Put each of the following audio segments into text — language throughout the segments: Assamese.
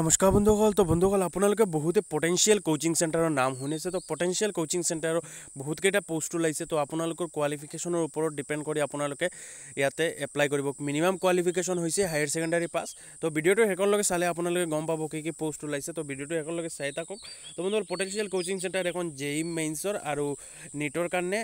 নমস্কাৰ বন্ধুসকল ত' বন্ধুসকল আপোনালোকে বহুতে পটেঞ্চিয়েল কোচিং চেণ্টাৰৰ নাম শুনিছে ত' পটেঞ্চিয়েল কোচিং চেণ্টাৰৰ বহুতকেইটা পষ্ট ওলাইছে ত' আপোনালোকৰ কোৱালিফিকেশ্যনৰ ওপৰত ডিপেণ্ড কৰি আপোনালোকে ইয়াতে এপ্লাই কৰিব মিনিমাম কোৱালিফিকেশ্যন হৈছে হায়াৰ ছেকেণ্ডাৰী পাছ ত' ভিডিঅ'টো সেইকণলৈকে চালে আপোনালোকে গম পাব কি কি পষ্ট ওলাইছে ত' ভিডিঅ'টো সেইকণলৈকে চাই থাকক ত' বন্ধুসকল পটেঞ্চিয়েল কোচিং চেণ্টাৰ এখন জে ই মেইন্সৰ আৰু নীটৰ কাৰণে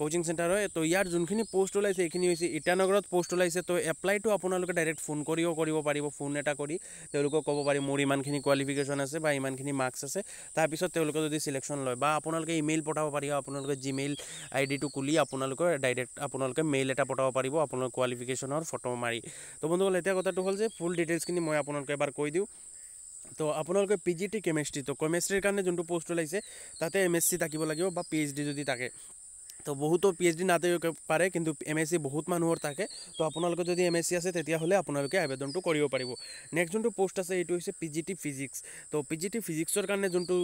কোচিং চেণ্টাৰ হয় ত' ইয়াৰ যোনখিনি পষ্ট ওলাইছে এইখিনি হৈছে ইটানগৰত পষ্ট ওলাইছে ত' এপ্লাইটো আপোনালোকে ডাইৰেক্ট ফোন কৰিব কৰিব পাৰিব ফোন এটা কৰি তেওঁলোকক ক'ব পাৰি মোৰ ইমানখিনি কোৱালিফিকেশ্যন আছে বা ইমানখিনি মাৰ্কছ আছে তাৰপিছত তেওঁলোকে যদি ছিলেকশ্যন লয় বা আপোনালোকে ইমেইল পঠাব পাৰিব আপোনালোকে জিমেইল আই ডিটো খুলি আপোনালোকৰ ডাইৰেক্ট আপোনালোকে মেইল এটা পঠাব পাৰিব আপোনালোকৰ কোৱালিফিকেশ্যনৰ ফটো মাৰি তো বন্ধুসকল এতিয়া কথাটো হ'ল যে ফুল ডিটেইলছখিনি মই আপোনালোকে এবাৰ কৈ দিওঁ তো আপোনালোকে পি জি টি কেমেষ্ট্ৰি তো কেমেষ্ট্ৰিৰ কাৰণে যোনটো পষ্ট ওলাইছে তাতে এম এছ চি থাকিব লাগিব বা পি এইচ ডি যদি থাকে তো বহুতো পি এইচ ডি না পাৰে কিন্তু এম এছ চি বহুত মানুহৰ থাকে তো আপোনালোকে যদি এম এছ চি আছে তেতিয়াহ'লে আপোনালোকে আবেদনটো কৰিব পাৰিব নেক্সট যোনটো পোষ্ট আছে এইটো হৈছে পি জি টি ফিজিক্স তো পি জি টি ফিজিক্সৰ কাৰণে যোনটো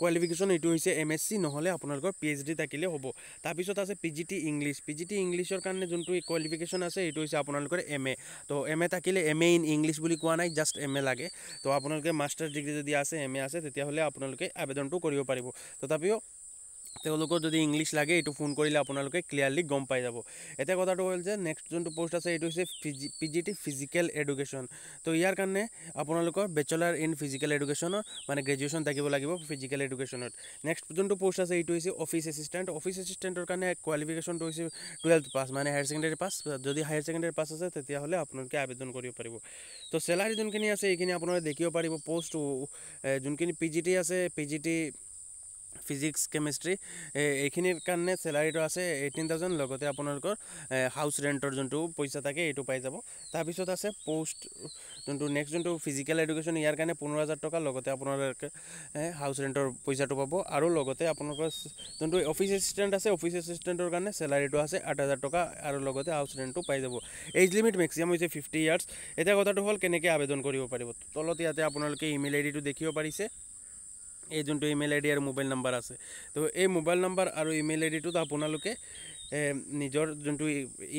কোৱালিফিকেশ্যন এইটো হৈছে এম এছ চি নহ'লে আপোনালোকৰ পি এইচ ডি থাকিলে হ'ব তাৰপিছত আছে P G T English P G T ইংলিছৰ কাৰণে যোনটো কোৱালিফিকেশ্যন আছে এইটো হৈছে আপোনালোকৰ এম এ তো এম এ থাকিলে এম এ ইন ইংলিছ বুলি কোৱা নাই জাষ্ট এম এ লাগে তো আপোনালোকে মাষ্টাৰ ডিগ্ৰী যদি আছে এম এ আছে তেতিয়াহ'লে আপোনালোকে আবেদনটো কৰিব পাৰিব তথাপিও তেওঁলোকৰ যদি ইংলিছ লাগে এইটো ফোন কৰিলে আপোনালোকে ক্লিয়াৰলি গম পাই যাব এতিয়া কথাটো হ'ল যে নেক্সট যোনটো পষ্ট আছে এইটো হৈছে P P G T physical education তো ইয়াৰ কাৰণে আপোনালোকৰ বেচেলাৰ ইন ফিজিকেল এডুকেশ্যনৰ মানে গ্ৰেজুৱেশ্যন থাকিব লাগিব ফিজিকেল এডুকেশ্যনত নেক্সট যোনটো পষ্ট আছে এইটো হৈছে অফিচ এছিষ্টেণ্ট অফিচ এছিষ্টেণ্টৰ কাৰণে কোৱালিফিকেশ্যনটো হৈছে টুৱেলভ পাছ মানে হায়াৰ ছেকেণ্ডেৰী পাছ যদি হায়াৰ ছেকেণ্ডেৰী পাছ আছে তেতিয়াহ'লে আপোনালোকে আবেদন কৰিব পাৰিব তো চেলাৰী যোনখিনি আছে এইখিনি আপোনালোকে দেখিব পাৰিব পষ্ট যোনখিনি পি জি টি আছে P G T physics chemistry এইখিনিৰ কাৰণে চেলাৰিটো আছে এইটিন থাউজেণ্ড লগতে আপোনালোকৰ হাউচ ৰেণ্টৰ যোনটো পইচা থাকে এইটো পাই যাব তাৰপিছত আছে পষ্ট যোনটো নেক্সট যোনটো ফিজিকেল এডুকেশ্যন ইয়াৰ কাৰণে পোন্ধৰ হাজাৰ টকা লগতে আপোনালোকে হাউচ ৰেণ্টৰ পইচাটো পাব আৰু লগতে আপোনালোকৰ যোনটো অফিচ এচিষ্টেণ্ট আছে অফিচ এচিষ্টেণ্টৰ কাৰণে চেলাৰিটো আছে আঠ হাজাৰ টকা আৰু লগতে হাউচ ৰেণ্টো পাই যাব এজ লিমিট মেক্সিমাম হৈছে ফিফটি ইয়াৰ্ছ এতিয়া কথাটো হ'ল কেনেকৈ আবেদন কৰিব পাৰিব তলত ইয়াতে আপোনালোকে ইমেইল আই ডিটো দেখিব পাৰিছে এই যোনটো ইমেইল আই ডি আৰু মোবাইল নম্বৰ আছে তো এই মোবাইল নম্বৰ আৰু ইমেইল আই ডিটোত আপোনালোকে নিজৰ যোনটো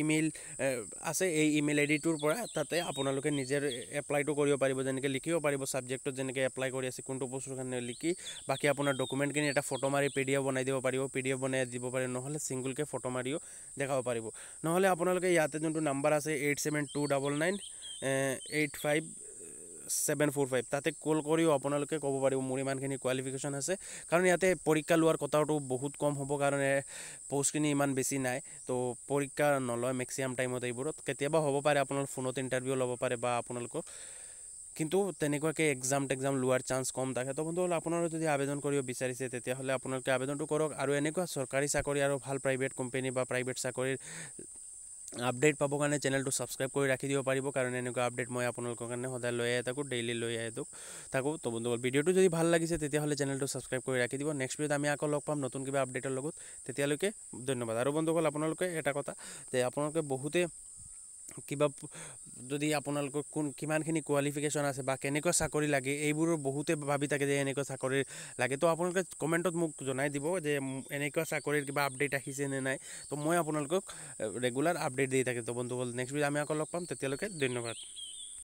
ইমেইল e, আছে এই ইমেইল আই ডিটোৰ পৰা তাতে আপোনালোকে নিজৰ এপ্লাইটো কৰিব পাৰিব যেনেকৈ লিখিব পাৰিব ছাবজেক্টত যেনেকৈ এপ্লাই কৰি আছে কোনটো বস্তুৰ কাৰণে লিখি বাকী আপোনাৰ ডকুমেণ্টখিনি এটা ফটো মাৰি পি ডি এফ বনাই দিব পাৰিব পি ডি এফ বনাই দিব পাৰিব নহ'লে ছিংগুলকৈ ফটো মাৰিও দেখাব পাৰিব নহ'লে আপোনালোকে ইয়াতে যোনটো নম্বৰ আছে eight seven two double nine eight five seven four five তাতে কল কৰিও আপোনালোকে ক'ব পাৰিব মোৰ ইমানখিনি কোৱালিফিকেশ্যন আছে কাৰণ ইয়াতে পৰীক্ষা লোৱাৰ কথাটো বহুত কম হ'ব কাৰণে পষ্টখিনি ইমান বেছি নাই তো পৰীক্ষা নলয় মেক্সিমাম টাইমত এইবোৰত কেতিয়াবা হ'ব পাৰে আপোনালোক ফোনত ইণ্টাৰভিউ ল'ব পাৰে বা আপোনালোকক কিন্তু তেনেকুৱাকৈ এক্সাম টেক্সাম লোৱাৰ চান্স কম থাকে তো বন্ধুসকল আপোনালোকে যদি আবেদন কৰিব বিচাৰিছে তেতিয়াহ'লে আপোনালোকে আবেদনটো কৰক আৰু এনেকুৱা চৰকাৰী চাকৰি আৰু ভাল প্ৰাইভেট কোম্পেনী বা প্ৰাইভেট চাকৰিৰ আপডেট পাবৰ কাৰণে চেনেলটো ছাবস্ক্ৰাইব কৰি ৰাখি দিব পাৰিব কাৰণ এনেকুৱা আপডেট মই আপোনালোকৰ কাৰণে সদায় লৈ আহি থাকোঁ ডেইলি লৈ আহি থাকোঁ তো বন্ধুসকল ভিডিঅ'টো যদি ভাল লাগিছে তেতিয়াহ'লে চেনেলটো ছাবস্ক্রাইব কৰি ৰাখি দিব নেক্সট ভিডিঅ'ত আমি আকৌ লগ পাম নতুন কিবা আপডেটৰ লগত তেতিয়ালৈকে ধন্যবাদ আৰু বন্ধুসকল আপোনালোকে এটা কথা যে আপোনালোকে বহুতে কিবা যদি আপোনালোকৰ কোন কিমানখিনি কোৱালিফিকেশ্যন আছে বা কেনেকুৱা চাকৰি লাগে এইবোৰ বহুতে ভাবি থাকে যে এনেকুৱা চাকৰি লাগে তো আপোনালোকে কমেণ্টত মোক জনাই দিব যে এনেকুৱা চাকৰিৰ কিবা আপডেট আহিছে নে নাই তো মই আপোনালোকক ৰেগুলাৰ আপডেট দি থাকে তো বন্ধুসকল নেক্সট ভিডিঅ' আমি আকৌ লগ পাম তেতিয়ালৈকে ধন্যবাদ